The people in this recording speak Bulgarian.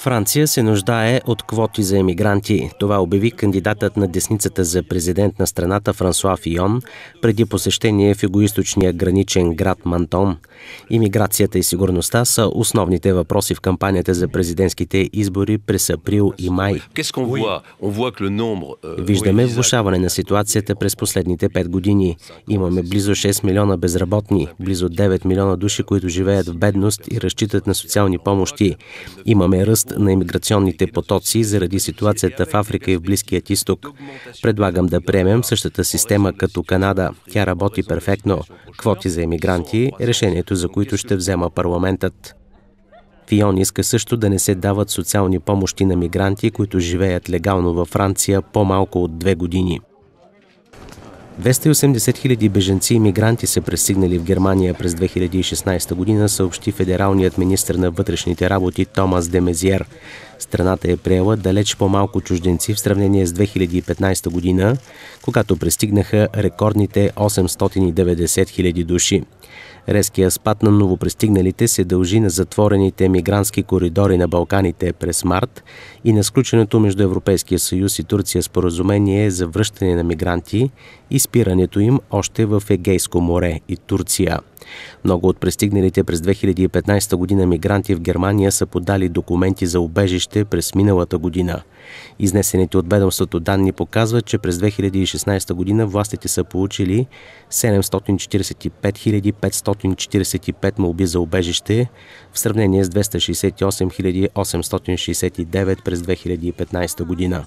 Франция се нуждае от квоти за емигранти. Това обяви кандидатът на десницата за президент на страната Франсуа Фион преди посещение в югоисточния граничен град Мантон. Имиграцията и сигурността са основните въпроси в кампанията за президентските избори през април и май. Euh, Виждаме влушаване на ситуацията през последните 5 години. Имаме близо 6 милиона безработни, близо 9 милиона души, които живеят в бедност и разчитат на социални помощи. Имаме ръст на иммиграционните потоци заради ситуацията в Африка и в Близкият изток. Предлагам да приемем същата система като Канада. Тя работи перфектно. Квоти за иммигранти решението, за които ще взема парламентът. Фион иска също да не се дават социални помощи на мигранти, които живеят легално във Франция по-малко от две години. 280 хиляди беженци и мигранти са пристигнали в Германия през 2016 година, съобщи федералният министр на вътрешните работи Томас Демезиер. Страната е приела далеч по-малко чужденци в сравнение с 2015 година, когато пристигнаха рекордните 890 хиляди души. Резкия спад на новопристигналите се дължи на затворените мигрантски коридори на Балканите през март и на сключеното между Европейския съюз и Турция споразумение за връщане на мигранти и спирането им още в Егейско море и Турция. Много от пристигналите през 2015 година мигранти в Германия са подали документи за убежище през миналата година. Изнесените от ведомството данни показват, че през 2016 година властите са получили 745 545 молби за убежище в сравнение с 268 869 през 2015 година.